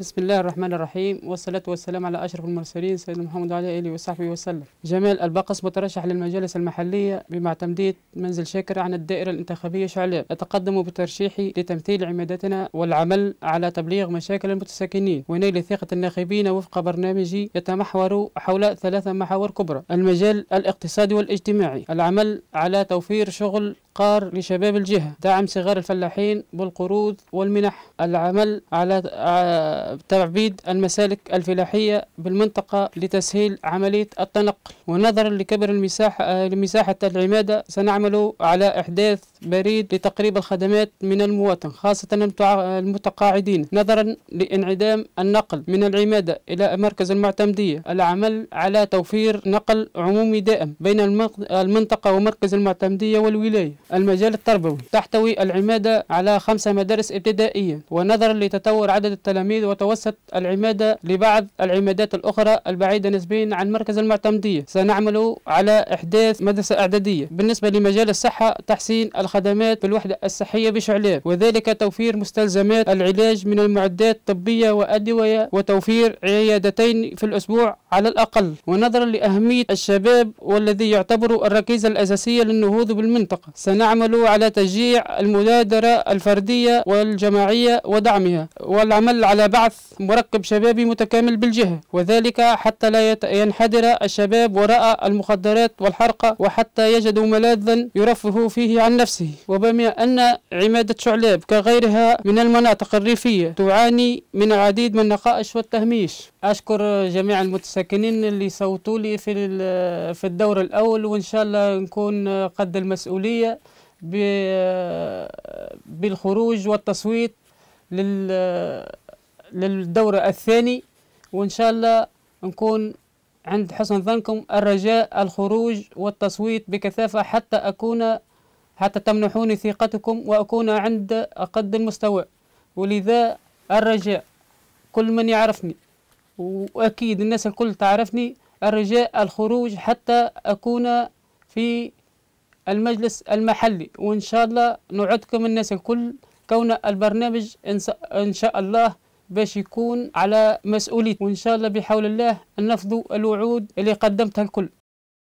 بسم الله الرحمن الرحيم والصلاة والسلام على أشرف المرسلين سيدنا محمد وعلى آله وصحبه وسلم. جمال البقص مترشح للمجالس المحلية بمعتمدية منزل شاكر عن الدائرة الانتخابية شعلاب. أتقدم بترشيحي لتمثيل عمادتنا والعمل على تبليغ مشاكل المتساكنين ونيل ثقة الناخبين وفق برنامجي يتمحور حول ثلاثة محاور كبرى: المجال الاقتصادي والاجتماعي، العمل على توفير شغل وإفقار لشباب الجهة دعم صغار الفلاحين بالقروض والمنح العمل على تعبيد المسالك الفلاحية بالمنطقة لتسهيل عملية التنقل ونظرا لكبر المساحة, لمساحه العمادة سنعمل على إحداث بريد لتقريب الخدمات من المواطن خاصة المتقاعدين نظرا لانعدام النقل من العمادة إلى مركز المعتمدية العمل على توفير نقل عمومي دائم بين المنطقة ومركز المعتمدية والولاية المجال التربوي تحتوي العمادة على خمسة مدارس ابتدائية ونظرا لتطور عدد التلاميذ وتوسط العمادة لبعض العمادات الأخرى البعيدة نسبيا عن مركز المعتمدية سنعمل على إحداث مدرسة إعدادية بالنسبة لمجال الصحة تحسين الخدمات بالوحدة الصحية بشعلان وذلك توفير مستلزمات العلاج من المعدات الطبية وأدوية وتوفير عيادتين في الأسبوع على الأقل ونظرا لأهمية الشباب والذي يعتبر الركيزة الأساسية للنهوض بالمنطقة سنعمل على تشجيع المبادرة الفردية والجماعية ودعمها والعمل على بعث مركب شبابي متكامل بالجهة وذلك حتى لا ينحدر الشباب وراء المخدرات والحرقة وحتى يجدوا ملاذا يرفه فيه عن نفسه نفسه وبما أن عمادة شعلاب كغيرها من المناطق الريفية تعاني من العديد من النقائش والتهميش أشكر جميع المتساكنين اللي صوتوا لي في, في الدور الأول وإن شاء الله نكون قد المسؤولية بالخروج والتصويت للدورة الثاني وإن شاء الله نكون عند حسن ظنكم الرجاء الخروج والتصويت بكثافة حتى أكون حتى تمنحوني ثقتكم وأكون عند أقد المستوى ولذا الرجاء كل من يعرفني وأكيد الناس الكل تعرفني الرجاء الخروج حتى أكون في المجلس المحلي وإن شاء الله نوعدكم الناس الكل كون البرنامج إن شاء الله باش يكون على مسؤوليتي وإن شاء الله بحول الله نفذ الوعود اللي قدمتها الكل